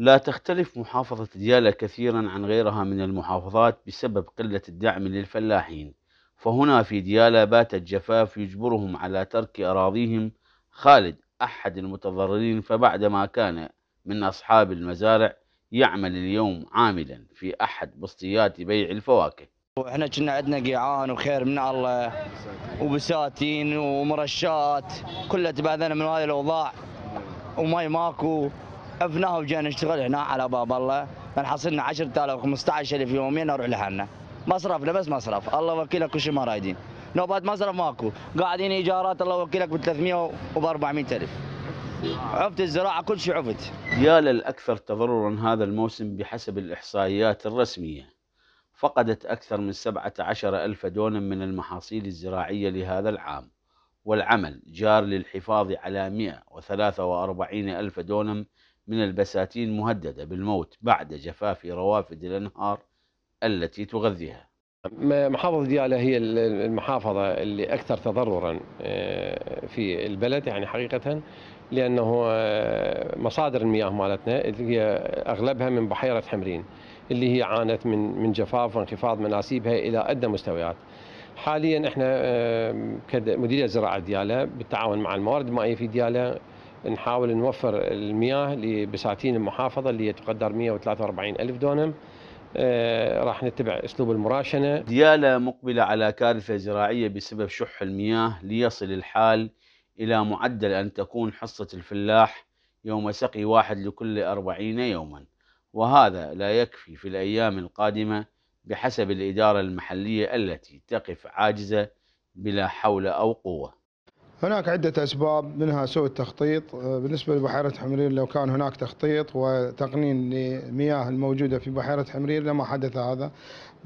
لا تختلف محافظة ديالى كثيرا عن غيرها من المحافظات بسبب قلة الدعم للفلاحين فهنا في ديالى بات الجفاف يجبرهم على ترك أراضيهم خالد أحد المتضررين فبعدما كان من أصحاب المزارع يعمل اليوم عاملا في أحد بسطيات بيع الفواكه احنا كنا عندنا قيعان وخير من الله وبساتين ومرشات كلها تبعدنا من هذه الاوضاع وماي ماكو عفناها وجينا نشتغل هنا على باب الله من حصلنا 10000 15000 يومين نروح لحالنا مصرفنا بس مصرف الله وكيلك كل شيء ما رايدين نوبات مصرف ماكو قاعدين ايجارات الله وكيلك ب 300 وب 400000 عفت الزراعه كل شيء عفت يا للاكثر تضررا هذا الموسم بحسب الاحصائيات الرسميه فقدت أكثر من 17000 دونم من المحاصيل الزراعية لهذا العام والعمل جار للحفاظ على 143 ألف دونم من البساتين مهددة بالموت بعد جفاف روافد الأنهار التي تغذيها محافظة ديالى هي المحافظة اللي أكثر تضررا آه، في البلد يعني حقيقة لأنه آه، مصادر المياه مالتنا اللي هي أغلبها من بحيرة حمرين اللي هي عانت من من جفاف وانخفاض مناسيبها إلى أدنى مستويات حاليا احنا كمديريه زراعه دياله بالتعاون مع الموارد المائيه في دياله نحاول نوفر المياه لبساتين المحافظه اللي تقدر 143 الف دونم آه، راح نتبع اسلوب المراشنه دياله مقبله على كارثه زراعيه بسبب شح المياه ليصل الحال الى معدل ان تكون حصه الفلاح يوم سقي واحد لكل 40 يوما وهذا لا يكفي في الايام القادمه بحسب الإدارة المحلية التي تقف عاجزة بلا حول أو قوة هناك عدة أسباب منها سوء التخطيط آه، بالنسبة لبحيرة حمرين لو كان هناك تخطيط وتقنين للمياه الموجودة في بحيرة حمرين لما حدث هذا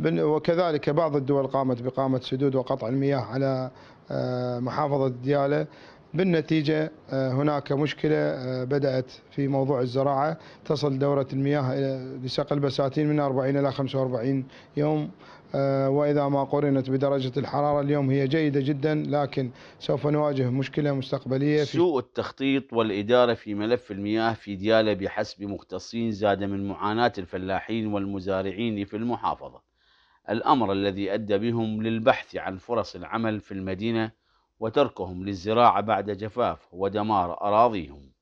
وكذلك بعض الدول قامت بقامة سدود وقطع المياه على آه، محافظة ديالة بالنتيجة آه، هناك مشكلة آه، بدأت في موضوع الزراعة تصل دورة المياه لسقي البساتين من 40 إلى 45 يوم آه، وإذا ما قرنت بدرجة الحرارة اليوم هي جيدة جدا لكن سوف نواجه مشكلة مستقبلية في سوء التخطيط والإدارة في ملف المياه في ديالة بحسب مختصين زاد من معاناة الفلاحين والمزارعين في المحافظة الأمر الذي أدى بهم للبحث عن فرص العمل في المدينة وتركهم للزراعة بعد جفاف ودمار أراضيهم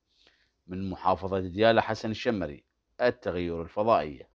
من محافظة ديالى حسن الشمري التغير الفضائية